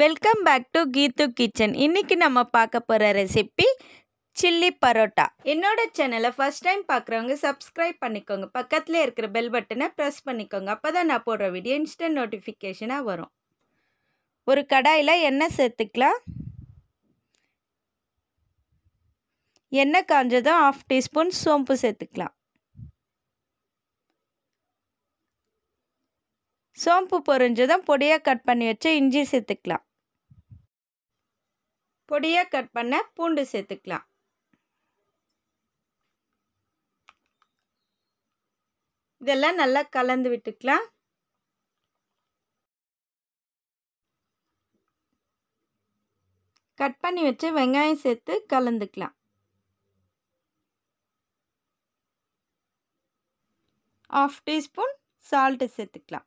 welcome back to Keethu kitchen இன்றைக்கி நம்ம பார்க்க போகிற ரெசிபி சில்லி பரோட்டா என்னோடய சேனலை ஃபஸ்ட் டைம் பார்க்குறவங்க சப்ஸ்கிரைப் பண்ணிக்கோங்க பக்கத்தில் இருக்கிற பெல் பட்டனை ப்ரெஸ் பண்ணிக்கோங்க அப்போ தான் நான் போடுற வீடியோ இன்ஸ்டன்ட் நோட்டிஃபிகேஷனாக வரும் ஒரு கடாயில் எண்ணெய் சேர்த்துக்கலாம் எண்ணெய் காஞ்சதும் ஆஃப் டீஸ்பூன் சோம்பு சேர்த்துக்கலாம் சோம்பு பொறிஞ்சதும் பொடியாக கட் பண்ணி வச்சு இஞ்சி சேர்த்துக்கலாம் பொடியாக கட் பண்ண பூண்டு சேர்த்துக்கலாம் இதெல்லாம் நல்லா கலந்து விட்டுக்கலாம் கட் பண்ணி வச்சு வெங்காயம் சேர்த்து கலந்துக்கலாம் ஆஃப் டீஸ்பூன் சால்ட்டு சேர்த்துக்கலாம்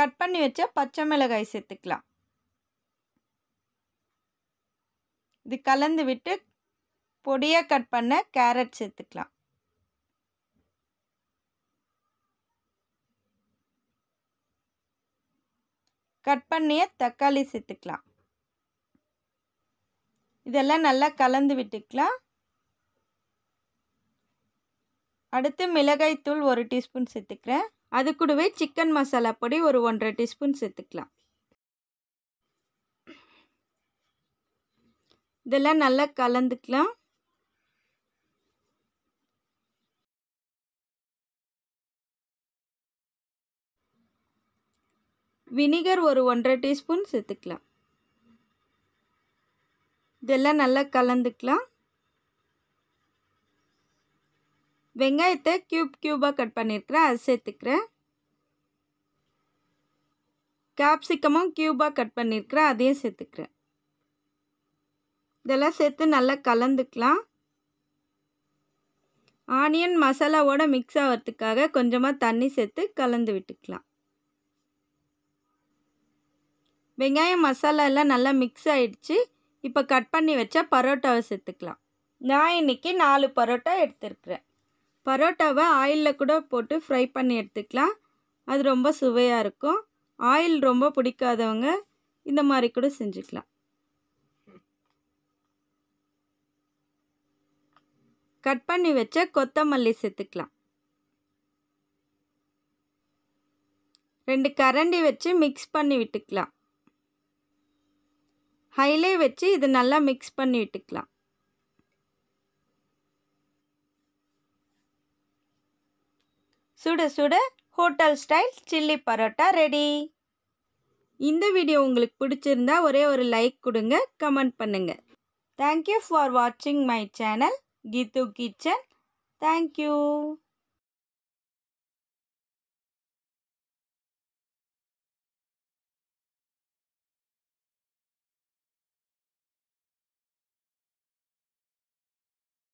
கட் பண்ணி வச்ச பச்சை மிளகாய் சேர்த்துக்கலாம் இது கலந்து விட்டு பொடியாக கட் பண்ண கேரட் சேர்த்துக்கலாம் கட் பண்ணிய தக்காளி சேர்த்துக்கலாம் இதெல்லாம் நல்லா கலந்து விட்டுக்கலாம் அடுத்து மிளகாய்த்தூள் ஒரு டீஸ்பூன் சேர்த்துக்கிறேன் அது கூடவே சிக்கன் மசாலா பொடி ஒரு ஒன்றரை டீஸ்பூன் சேர்த்துக்கலாம் இதெல்லாம் நல்லா கலந்துக்கலாம் வினிகர் ஒரு ஒன்றரை டீஸ்பூன் சேர்த்துக்கலாம் இதெல்லாம் நல்லா கலந்துக்கலாம் வெங்காயத்தை க்யூப் க்யூபாக கட் பண்ணியிருக்கிறேன் அது சேர்த்துக்கிறேன் கேப்சிக்கமும் க்யூபாக கட் பண்ணியிருக்கிறேன் அதையும் சேர்த்துக்கிறேன் இதெல்லாம் சேர்த்து நல்லா கலந்துக்கலாம் ஆனியன் மசாலாவோட மிக்ஸ் ஆகிறதுக்காக கொஞ்சமாக தண்ணி சேர்த்து கலந்து விட்டுக்கலாம் வெங்காயம் மசாலா எல்லாம் நல்லா மிக்ஸ் ஆகிடுச்சு இப்போ கட் பண்ணி வச்சா பரோட்டாவை சேர்த்துக்கலாம் நான் இன்றைக்கி நாலு பரோட்டா எடுத்துருக்குறேன் பரோட்டாவை ஆயிலில் கூட போட்டு ஃப்ரை பண்ணி எடுத்துக்கலாம் அது ரொம்ப சுவையாக இருக்கும் ஆயில் ரொம்ப பிடிக்காதவங்க இந்த மாதிரி கூட செஞ்சுக்கலாம் கட் பண்ணி வச்ச கொத்தமல்லி சேர்த்துக்கலாம் ரெண்டு கரண்டி வச்சு மிக்ஸ் பண்ணி விட்டுக்கலாம் ஹைலே வச்சு இது நல்லா மிக்ஸ் பண்ணி விட்டுக்கலாம் சுட சுட hotel style chilli parotta ready இந்த வீடியோ உங்களுக்கு பிடிச்சிருந்தா ஒரே ஒரு லைக் கொடுங்க கமெண்ட் பண்ணுங்கள் தேங்க்யூ ஃபார் வாட்சிங் my channel Keethu kitchen thank you